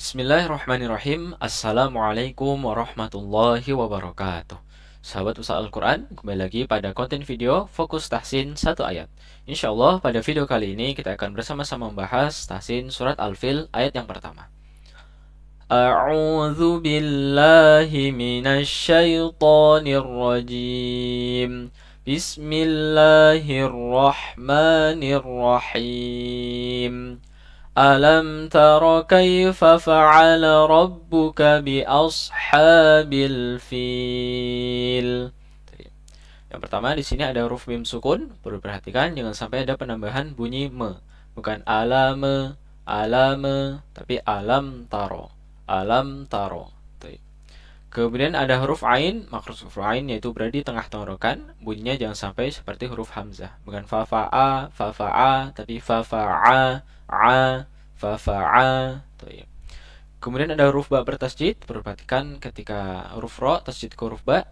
Bismillahirrahmanirrahim Assalamualaikum warahmatullahi wabarakatuh Sahabat usaha Al-Quran, kembali lagi pada konten video Fokus Tahsin satu ayat Insya Allah pada video kali ini kita akan bersama-sama membahas Tahsin Surat Al-Fil ayat yang pertama A'udhu billahi minasyaitonir rajim Bismillahirrahmanirrahim ألم تر كيف فعل ربك بأصحاب الفيل Yang pertama di sini ada huruf mim sukun, perlu perhatikan jangan sampai ada penambahan bunyi me. Bukan alame, alame, tapi alam taro, alam taro. Kemudian ada huruf ain, makrus huruf ain yaitu berada di tengah tenggorokan, bunyinya jangan sampai seperti huruf hamzah, bukan favaa, favaa, tapi favaa, a, fafa'a kemudian ada huruf ba bertasjid perhatikan ketika huruf ro tasjid ke huruf ba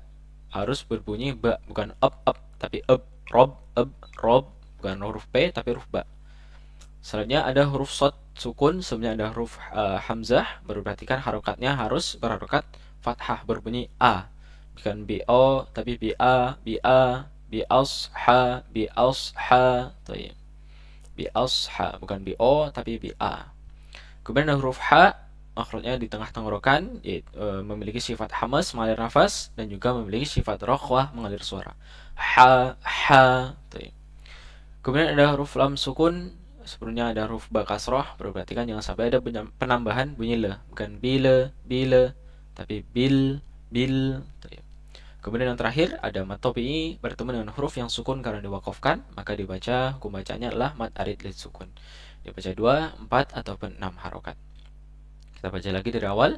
harus berbunyi ba bukan up up tapi up rob up rob bukan huruf p tapi huruf ba selanjutnya ada huruf sot sukun sebelumnya ada huruf uh, hamzah perhatikan harokatnya harus berharokat fathah berbunyi a bukan b o tapi b a b a b s h b as ha bi asha bukan bi o tapi bi a kemudian huruf h makhrajnya di tengah tenggorokan yaitu, uh, e, memiliki sifat hamas mengalir nafas dan juga memiliki sifat rokhwah mengalir suara ha ha ya. kemudian ada huruf lam sukun sebelumnya ada huruf ba kasroh perhatikan jangan sampai ada penambahan bunyi le bukan bile bile tapi bil bil tuh. Ya. Kemudian yang terakhir ada mat tobi'i bertemu dengan huruf yang sukun karena diwakafkan, maka dibaca hukum bacanya adalah mat arid lid sukun. Dibaca 2, 4 ataupun enam harokat. Kita baca lagi dari awal.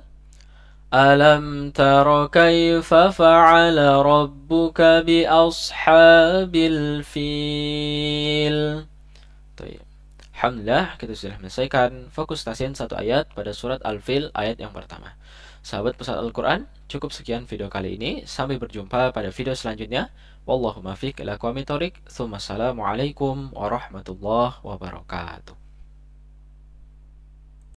Alam tara kaifa fa'ala rabbuka bi ashabil fil. Alhamdulillah kita sudah menyelesaikan fokus stasiun satu ayat pada surat Al-Fil ayat yang pertama. Sahabat Pusat Al-Quran, cukup sekian video kali ini. Sampai berjumpa pada video selanjutnya. Wallahumma fiqh ila kuamitorik. Assalamualaikum warahmatullahi wabarakatuh.